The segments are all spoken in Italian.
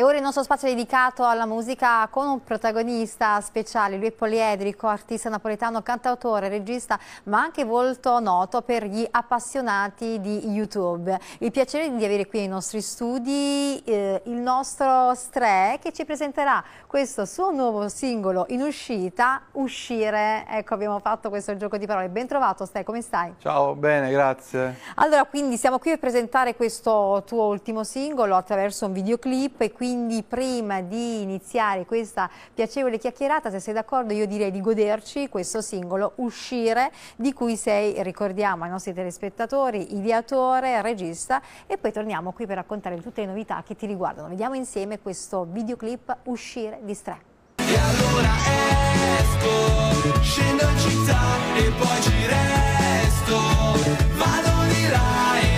E ora il nostro spazio è dedicato alla musica con un protagonista speciale, lui è poliedrico, artista napoletano, cantautore, regista, ma anche molto noto per gli appassionati di YouTube. Il piacere di avere qui nei nostri studi eh, il nostro Stre che ci presenterà questo suo nuovo singolo in uscita, Uscire. Ecco, abbiamo fatto questo gioco di parole. Ben trovato Stre, come stai? Ciao, bene, grazie. Allora, quindi siamo qui per presentare questo tuo ultimo singolo attraverso un videoclip e qui quindi prima di iniziare questa piacevole chiacchierata, se sei d'accordo io direi di goderci questo singolo Uscire, di cui sei, ricordiamo ai nostri telespettatori, ideatore, regista e poi torniamo qui per raccontare tutte le novità che ti riguardano. Vediamo insieme questo videoclip Uscire di Stre. E allora esco, scendo in città e poi ci resto, vado di là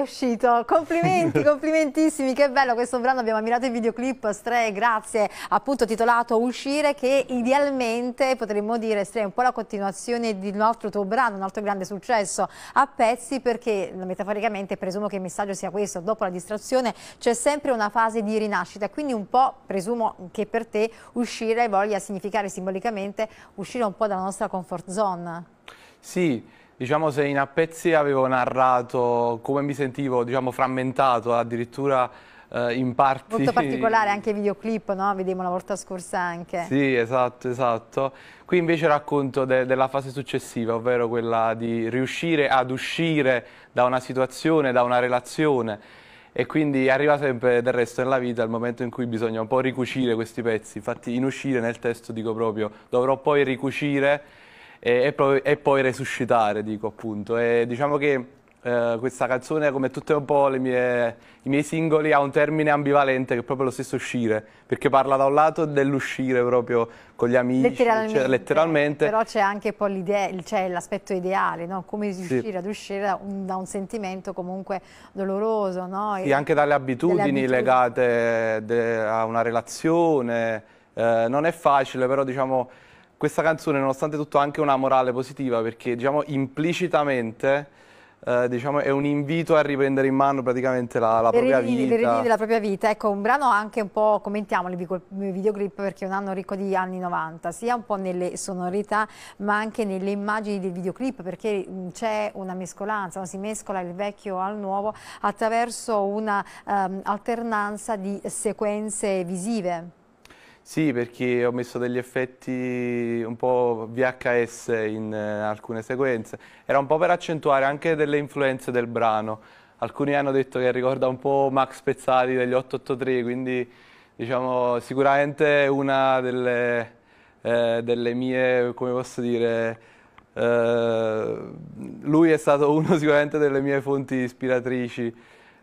è uscito. Complimenti, complimentissimi, che bello questo brano, abbiamo ammirato il videoclip Stray, grazie, appunto titolato Uscire, che idealmente potremmo dire Stray è un po' la continuazione di un altro tuo brano, un altro grande successo a pezzi, perché metaforicamente presumo che il messaggio sia questo, dopo la distrazione c'è sempre una fase di rinascita, quindi un po' presumo che per te uscire voglia significare simbolicamente uscire un po' dalla nostra comfort zone. Sì, Diciamo se in a pezzi avevo narrato come mi sentivo, diciamo frammentato, addirittura eh, in parte Molto particolare anche i videoclip, no? Vedemmo la volta scorsa anche. Sì, esatto, esatto. Qui invece racconto de della fase successiva, ovvero quella di riuscire ad uscire da una situazione, da una relazione e quindi arriva sempre del resto della vita il momento in cui bisogna un po' ricucire questi pezzi. Infatti in uscire nel testo dico proprio dovrò poi ricucire e, e, poi, e poi, resuscitare, dico appunto. E diciamo che eh, questa canzone, come tutte un po' mie, i miei singoli, ha un termine ambivalente che è proprio lo stesso uscire, perché parla da un lato dell'uscire proprio con gli amici, letteralmente, cioè, letteralmente. però c'è anche poi cioè, l'aspetto ideale, no? come riuscire sì. ad uscire da un, da un, sentimento comunque doloroso. No? Sì, anche dalle abitudini, abitudini. legate a una relazione, eh, non è facile, però diciamo questa canzone nonostante tutto ha anche una morale positiva perché diciamo implicitamente eh, diciamo, è un invito a riprendere in mano praticamente la, la propria rini, vita. la propria vita. Ecco, un brano anche un po', commentiamo il videoclip perché è un anno ricco di anni 90, sia un po' nelle sonorità ma anche nelle immagini del videoclip perché c'è una mescolanza, no? si mescola il vecchio al nuovo attraverso una um, alternanza di sequenze visive. Sì, perché ho messo degli effetti un po' VHS in eh, alcune sequenze. Era un po' per accentuare anche delle influenze del brano. Alcuni hanno detto che ricorda un po' Max Pezzati degli 883, quindi diciamo sicuramente una delle, eh, delle mie, come posso dire, eh, lui è stato uno sicuramente delle mie fonti ispiratrici.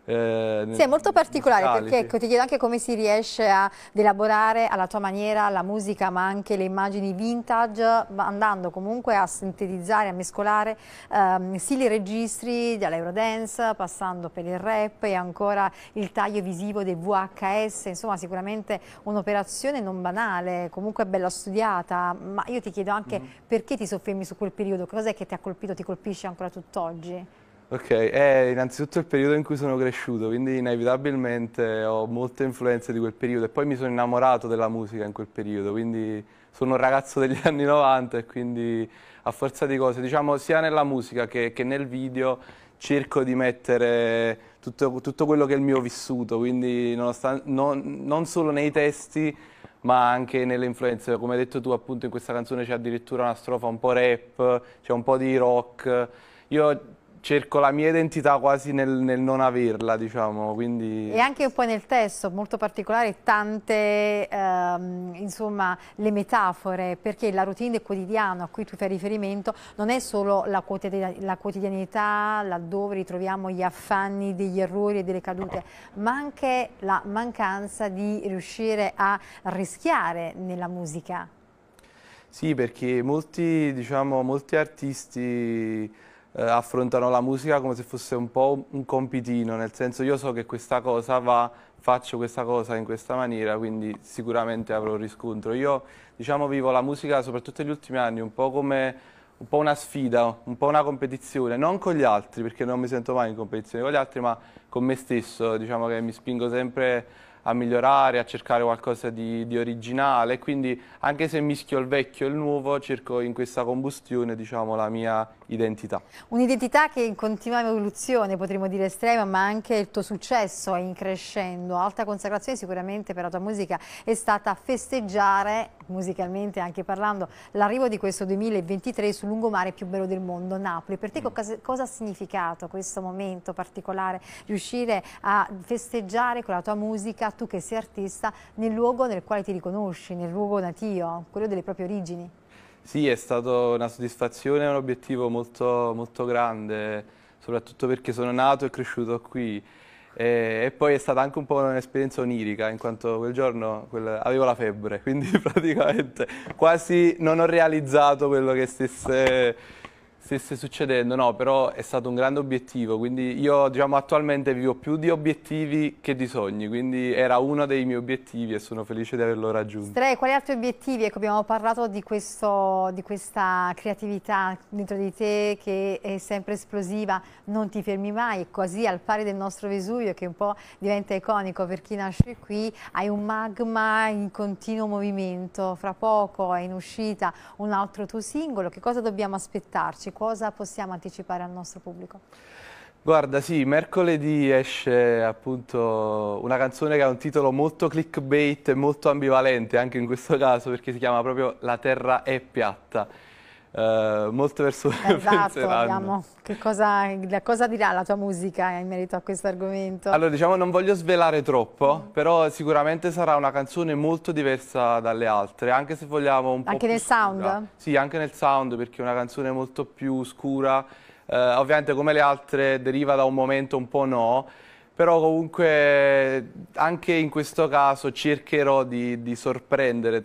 Eh, sì, è molto particolare reality. perché ecco, ti chiedo anche come si riesce ad elaborare alla tua maniera la musica ma anche le immagini vintage andando comunque a sintetizzare, a mescolare ehm, sì i registri dall'Eurodance passando per il rap e ancora il taglio visivo dei VHS, insomma sicuramente un'operazione non banale, comunque bella studiata, ma io ti chiedo anche mm perché ti soffermi su quel periodo, cos'è che ti ha colpito, ti colpisce ancora tutt'oggi? Ok, è innanzitutto il periodo in cui sono cresciuto, quindi inevitabilmente ho molte influenze di quel periodo e poi mi sono innamorato della musica in quel periodo, quindi sono un ragazzo degli anni 90 e quindi a forza di cose, diciamo sia nella musica che, che nel video cerco di mettere tutto, tutto, quello che è il mio vissuto, quindi non, non solo nei testi ma anche nelle influenze, come hai detto tu appunto in questa canzone c'è addirittura una strofa un po' rap, c'è un po' di rock, io cerco la mia identità quasi nel, nel non averla, diciamo, quindi... E anche poi nel testo, molto particolare, tante, ehm, insomma, le metafore, perché la routine quotidiana a cui tu fai riferimento non è solo la, quotidian la quotidianità, laddove ritroviamo gli affanni degli errori e delle cadute, ma anche la mancanza di riuscire a rischiare nella musica. Sì, perché molti, diciamo, molti artisti eh, affrontano la musica come se fosse un po' un compitino, nel senso io so che questa cosa va, faccio questa cosa in questa maniera, quindi sicuramente avrò un riscontro. Io diciamo vivo la musica soprattutto negli ultimi anni un po' come un po' una sfida, un po' una competizione, non con gli altri perché non mi sento mai in competizione con gli altri, ma con me stesso, diciamo che mi spingo sempre a migliorare, a cercare qualcosa di, di, originale, quindi anche se mischio il vecchio e il nuovo cerco in questa combustione diciamo, la mia identità. Un'identità che in continua evoluzione, potremmo dire estrema, ma anche il tuo successo è in crescendo, alta consacrazione sicuramente per la tua musica è stata festeggiare musicalmente anche parlando, l'arrivo di questo 2023 sul lungomare più bello del mondo, Napoli. Per te mm. cosa ha significato questo momento particolare? Riuscire a festeggiare con la tua musica, tu che sei artista, nel luogo nel quale ti riconosci, nel luogo natio, quello delle proprie origini? Sì, è stata una soddisfazione, un obiettivo molto, molto grande, soprattutto perché sono nato e cresciuto qui. Eh, e, poi è stata anche un po' un'esperienza onirica, in quanto quel giorno quel, avevo la febbre, quindi praticamente quasi non ho realizzato quello che stesse stesse succedendo, no, però è stato un grande obiettivo, quindi io diciamo, attualmente vivo più di obiettivi che di sogni, quindi era uno dei miei obiettivi e sono felice di averlo raggiunto. Stre, quali altri obiettivi? Ecco, abbiamo parlato di, questo, di questa creatività dentro di te che è sempre esplosiva, non ti fermi mai, così al pari del nostro Vesuvio che un po' diventa iconico per chi nasce qui, hai un magma in continuo movimento, fra poco è in uscita un altro tuo singolo, che cosa dobbiamo aspettarci? cosa possiamo anticipare al nostro pubblico? Guarda, sì, mercoledì esce appunto una canzone che ha un titolo molto clickbait e molto ambivalente, anche in questo caso, perché si chiama proprio La terra è piatta eh, molte persone esatto, penseranno. Che cosa, cosa, dirà la tua musica in merito a questo argomento? Allora, diciamo, non voglio svelare troppo, mm. però sicuramente sarà una canzone molto diversa dalle altre, anche se vogliamo un po' Anche nel sound? Sì, anche nel sound, perché è una canzone molto più scura, eh, ovviamente come le altre deriva da un momento un po' no, però comunque anche in questo caso cercherò di, di sorprendere,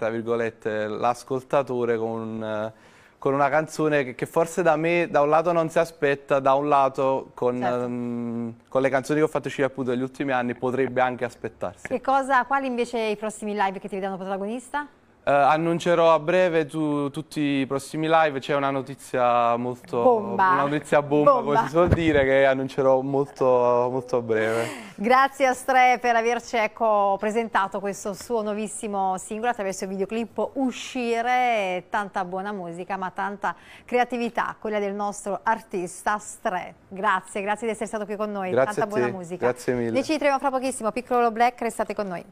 l'ascoltatore con... Eh, con una canzone che, forse da me da un lato non si aspetta, da un lato con, certo. um, con le canzoni che ho fatto uscire appunto negli ultimi anni potrebbe anche aspettarsi. Cosa, quali invece i prossimi live che ti vedono protagonista? Eh, annuncerò a breve tu, tutti i prossimi live, c'è una notizia molto bomba, una notizia bomba, bomba. come si suol dire, che annuncerò molto, molto a breve. Grazie a Stre per averci ecco, presentato questo suo nuovissimo singolo attraverso il videoclip Uscire, tanta buona musica ma tanta creatività, quella del nostro artista Stre. Grazie, grazie di essere stato qui con noi, grazie tanta buona musica. Grazie mille. Noi ci ritroviamo fra pochissimo, Piccolo Black, restate con noi.